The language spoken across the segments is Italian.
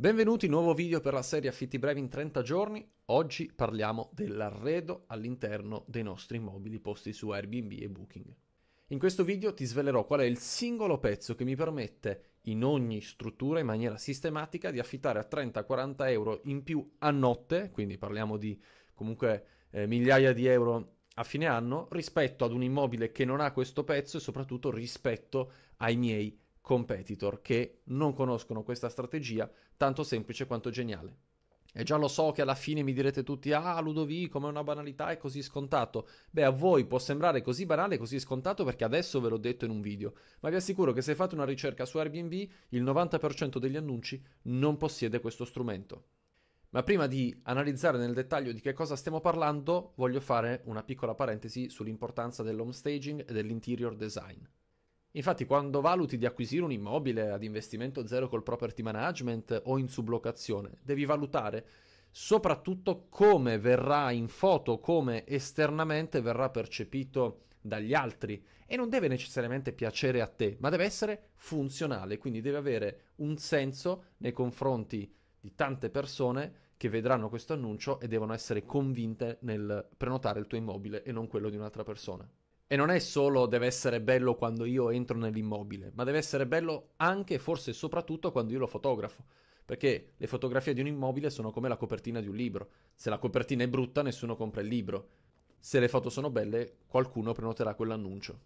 Benvenuti, nuovo video per la serie Affitti brevi in 30 giorni. Oggi parliamo dell'arredo all'interno dei nostri immobili posti su Airbnb e Booking. In questo video ti svelerò qual è il singolo pezzo che mi permette in ogni struttura in maniera sistematica di affittare a 30-40 euro in più a notte, quindi parliamo di comunque eh, migliaia di euro a fine anno rispetto ad un immobile che non ha questo pezzo e soprattutto rispetto ai miei competitor che non conoscono questa strategia tanto semplice quanto geniale. E già lo so che alla fine mi direte tutti: Ah, Ludovico, ma è una banalità, è così scontato. Beh, a voi può sembrare così banale, così scontato perché adesso ve l'ho detto in un video. Ma vi assicuro che se fate una ricerca su Airbnb, il 90% degli annunci non possiede questo strumento. Ma prima di analizzare nel dettaglio di che cosa stiamo parlando, voglio fare una piccola parentesi sull'importanza dell'home staging e dell'interior design. Infatti, quando valuti di acquisire un immobile ad investimento zero col property management o in sublocazione, devi valutare soprattutto come verrà in foto, come esternamente verrà percepito dagli altri e non deve necessariamente piacere a te, ma deve essere funzionale, quindi deve avere un senso nei confronti di tante persone che vedranno questo annuncio e devono essere convinte nel prenotare il tuo immobile e non quello di un'altra persona. E non è solo deve essere bello quando io entro nell'immobile, ma deve essere bello anche e forse soprattutto quando io lo fotografo. Perché le fotografie di un immobile sono come la copertina di un libro. Se la copertina è brutta, nessuno compra il libro. Se le foto sono belle, qualcuno prenoterà quell'annuncio.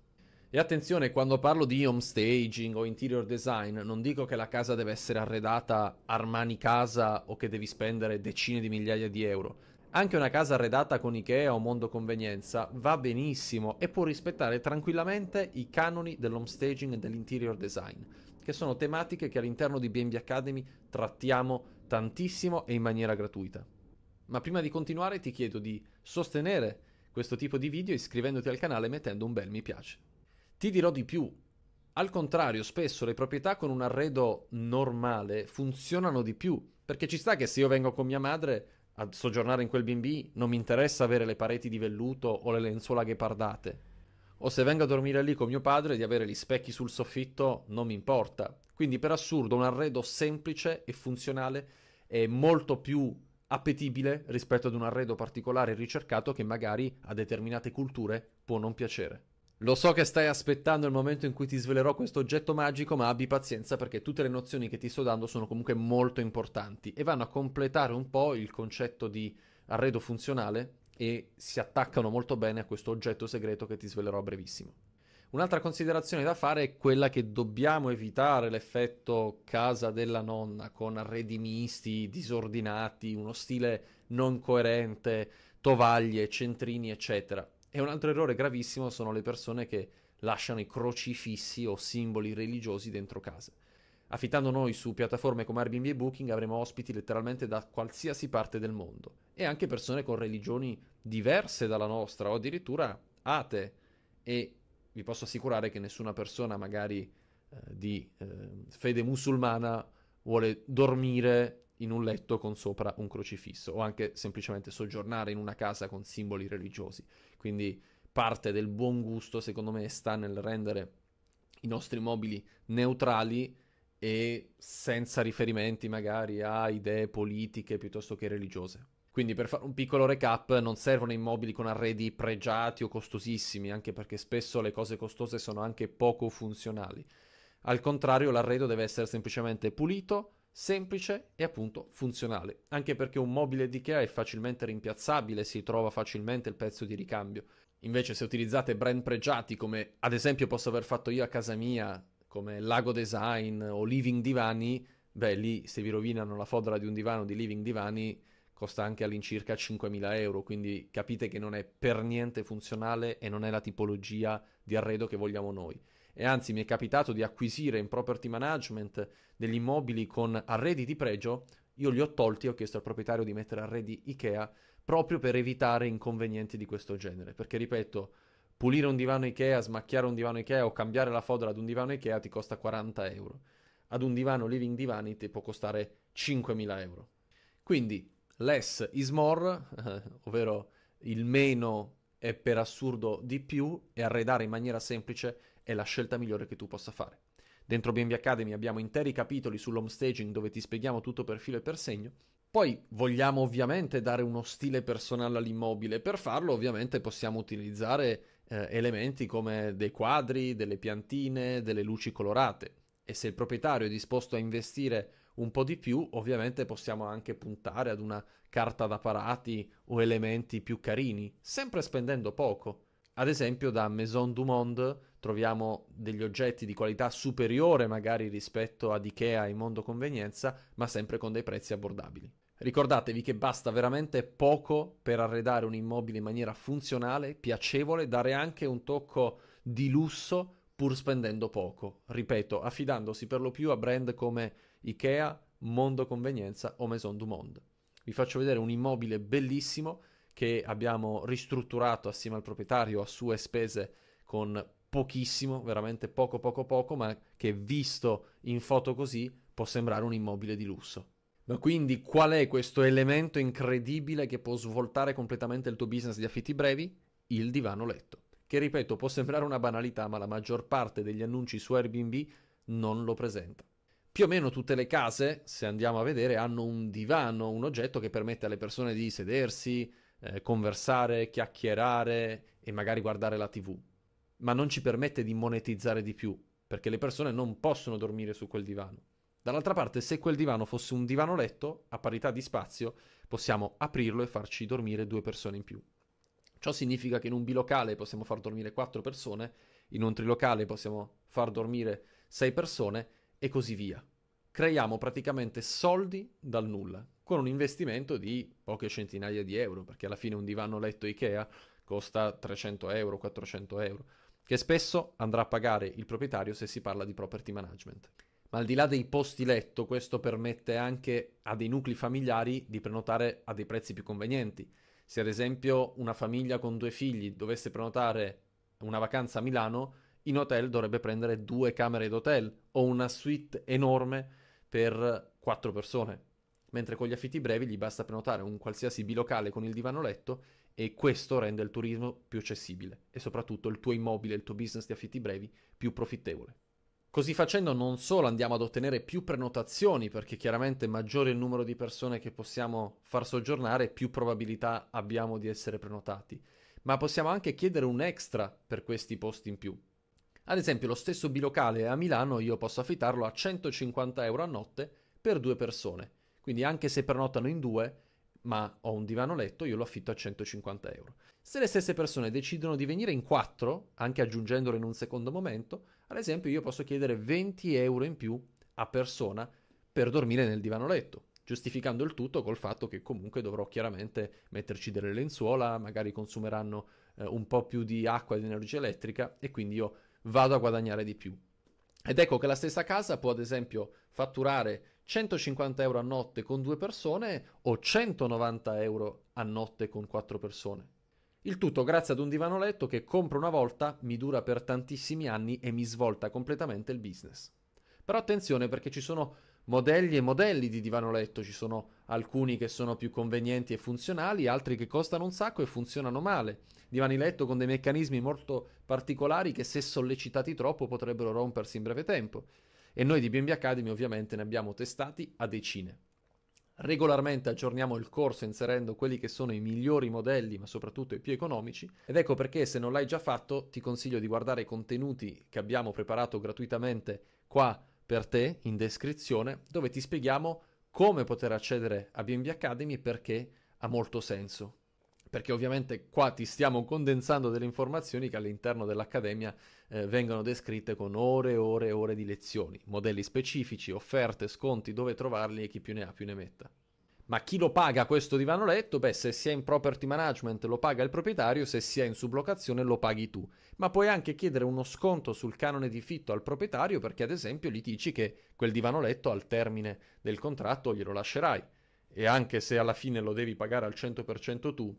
E attenzione, quando parlo di home staging o interior design, non dico che la casa deve essere arredata Armani casa o che devi spendere decine di migliaia di euro anche una casa arredata con Ikea o Mondo Convenienza va benissimo e può rispettare tranquillamente i canoni dell'home staging e dell'interior design, che sono tematiche che all'interno di BNB Academy trattiamo tantissimo e in maniera gratuita. Ma prima di continuare ti chiedo di sostenere questo tipo di video iscrivendoti al canale e mettendo un bel mi piace. Ti dirò di più, al contrario, spesso le proprietà con un arredo normale funzionano di più, perché ci sta che se io vengo con mia madre a soggiornare in quel B&B non mi interessa avere le pareti di velluto o le lenzuola ghepardate. O se vengo a dormire lì con mio padre di avere gli specchi sul soffitto non mi importa. Quindi per assurdo un arredo semplice e funzionale è molto più appetibile rispetto ad un arredo particolare e ricercato che magari a determinate culture può non piacere. Lo so che stai aspettando il momento in cui ti svelerò questo oggetto magico, ma abbi pazienza perché tutte le nozioni che ti sto dando sono comunque molto importanti e vanno a completare un po' il concetto di arredo funzionale e si attaccano molto bene a questo oggetto segreto che ti svelerò a brevissimo. Un'altra considerazione da fare è quella che dobbiamo evitare l'effetto casa della nonna con arredi misti, disordinati, uno stile non coerente, tovaglie, centrini, eccetera e un altro errore gravissimo sono le persone che lasciano i crocifissi o simboli religiosi dentro casa. Affittando noi su piattaforme come Airbnb e Booking avremo ospiti letteralmente da qualsiasi parte del mondo e anche persone con religioni diverse dalla nostra o addirittura atee e vi posso assicurare che nessuna persona magari eh, di eh, fede musulmana vuole dormire in un letto con sopra un crocifisso o anche semplicemente soggiornare in una casa con simboli religiosi. Quindi parte del buon gusto, secondo me, sta nel rendere i nostri mobili neutrali e senza riferimenti magari a idee politiche piuttosto che religiose. Quindi per fare un piccolo recap, non servono immobili con arredi pregiati o costosissimi, anche perché spesso le cose costose sono anche poco funzionali. Al contrario, l'arredo deve essere semplicemente pulito, semplice e appunto funzionale, anche perché un mobile di Ikea è facilmente rimpiazzabile, si trova facilmente il pezzo di ricambio. Invece se utilizzate brand pregiati come ad esempio posso aver fatto io a casa mia, come Lago Design o Living Divani, beh lì se vi rovinano la fodera di un divano di Living Divani costa anche all'incirca 5.000 euro, quindi capite che non è per niente funzionale e non è la tipologia di arredo che vogliamo noi e anzi mi è capitato di acquisire in property management degli immobili con arredi di pregio, io li ho tolti e ho chiesto al proprietario di mettere arredi Ikea proprio per evitare inconvenienti di questo genere, perché ripeto, pulire un divano Ikea, smacchiare un divano Ikea o cambiare la fodera ad un divano Ikea ti costa 40 euro. Ad un divano Living Divani ti può costare 5.000 euro. Quindi less is more, eh, ovvero il meno è per assurdo di più e arredare in maniera semplice è la scelta migliore che tu possa fare. Dentro BNB Academy abbiamo interi capitoli sull'homestaging dove ti spieghiamo tutto per filo e per segno. Poi vogliamo ovviamente dare uno stile personale all'immobile. Per farlo ovviamente possiamo utilizzare eh, elementi come dei quadri, delle piantine, delle luci colorate. E se il proprietario è disposto a investire un po' di più, ovviamente possiamo anche puntare ad una carta da parati o elementi più carini, sempre spendendo poco. Ad esempio da Maison du Monde troviamo degli oggetti di qualità superiore magari rispetto ad Ikea e Mondo Convenienza, ma sempre con dei prezzi abbordabili. Ricordatevi che basta veramente poco per arredare un immobile in maniera funzionale, piacevole, dare anche un tocco di lusso pur spendendo poco, ripeto, affidandosi per lo più a brand come Ikea, Mondo Convenienza o Maison du Monde. Vi faccio vedere un immobile bellissimo che abbiamo ristrutturato assieme al proprietario a sue spese con pochissimo, veramente poco poco poco, ma che visto in foto così può sembrare un immobile di lusso. Ma quindi qual è questo elemento incredibile che può svoltare completamente il tuo business di affitti brevi? Il divano letto, che ripeto può sembrare una banalità, ma la maggior parte degli annunci su Airbnb non lo presenta. Più o meno tutte le case, se andiamo a vedere, hanno un divano, un oggetto che permette alle persone di sedersi, eh, conversare, chiacchierare e magari guardare la TV ma non ci permette di monetizzare di più, perché le persone non possono dormire su quel divano. Dall'altra parte, se quel divano fosse un divano letto, a parità di spazio, possiamo aprirlo e farci dormire due persone in più. Ciò significa che in un bilocale possiamo far dormire quattro persone, in un trilocale possiamo far dormire sei persone e così via. Creiamo praticamente soldi dal nulla, con un investimento di poche centinaia di euro, perché alla fine un divano letto Ikea costa 300 euro, 400 euro che spesso andrà a pagare il proprietario se si parla di property management. Ma al di là dei posti letto, questo permette anche a dei nuclei familiari di prenotare a dei prezzi più convenienti. Se ad esempio una famiglia con due figli dovesse prenotare una vacanza a Milano, in hotel dovrebbe prendere due camere d'hotel o una suite enorme per quattro persone. Mentre con gli affitti brevi gli basta prenotare un qualsiasi bilocale con il divano letto e questo rende il turismo più accessibile e soprattutto il tuo immobile, il tuo business di affitti brevi più profittevole. Così facendo non solo andiamo ad ottenere più prenotazioni, perché chiaramente maggiore il numero di persone che possiamo far soggiornare, più probabilità abbiamo di essere prenotati, ma possiamo anche chiedere un extra per questi posti in più. Ad esempio lo stesso bilocale a Milano io posso affittarlo a 150 euro a notte per due persone, quindi anche se prenotano in due ma ho un divano letto, io lo affitto a 150 euro. Se le stesse persone decidono di venire in quattro, anche aggiungendolo in un secondo momento, ad esempio io posso chiedere 20 euro in più a persona per dormire nel divano letto, giustificando il tutto col fatto che comunque dovrò chiaramente metterci delle lenzuola, magari consumeranno eh, un po' più di acqua e di energia elettrica e quindi io vado a guadagnare di più. Ed ecco che la stessa casa può ad esempio fatturare 150 euro a notte con due persone o 190 euro a notte con quattro persone. Il tutto grazie ad un divano letto che compro una volta, mi dura per tantissimi anni e mi svolta completamente il business. Però attenzione perché ci sono modelli e modelli di divano letto, ci sono alcuni che sono più convenienti e funzionali, altri che costano un sacco e funzionano male. Divani letto con dei meccanismi molto particolari che se sollecitati troppo potrebbero rompersi in breve tempo e noi di BNB Academy ovviamente ne abbiamo testati a decine. Regolarmente aggiorniamo il corso inserendo quelli che sono i migliori modelli, ma soprattutto i più economici, ed ecco perché se non l'hai già fatto ti consiglio di guardare i contenuti che abbiamo preparato gratuitamente qua per te in descrizione, dove ti spieghiamo come poter accedere a BNB Academy e perché ha molto senso perché ovviamente qua ti stiamo condensando delle informazioni che all'interno dell'Accademia eh, vengono descritte con ore e ore e ore di lezioni, modelli specifici, offerte, sconti, dove trovarli e chi più ne ha più ne metta. Ma chi lo paga questo divano letto? Beh, se si è in property management lo paga il proprietario, se si è in sublocazione lo paghi tu. Ma puoi anche chiedere uno sconto sul canone di fitto al proprietario perché ad esempio gli dici che quel divano letto al termine del contratto glielo lascerai. E anche se alla fine lo devi pagare al 100% tu,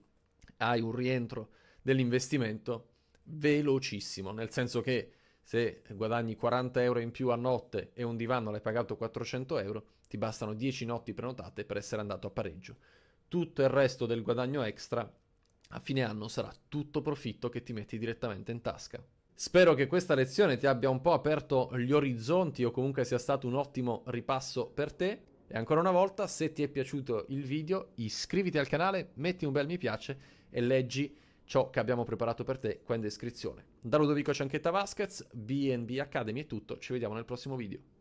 hai un rientro dell'investimento velocissimo, nel senso che se guadagni 40 euro in più a notte e un divano l'hai pagato 400 euro, ti bastano 10 notti prenotate per essere andato a pareggio. Tutto il resto del guadagno extra a fine anno sarà tutto profitto che ti metti direttamente in tasca. Spero che questa lezione ti abbia un po' aperto gli orizzonti o comunque sia stato un ottimo ripasso per te. E ancora una volta, se ti è piaciuto il video, iscriviti al canale, metti un bel mi piace e leggi ciò che abbiamo preparato per te qua in descrizione. Da Ludovico Cianchetta Vasquez, BNB Academy è tutto, ci vediamo nel prossimo video.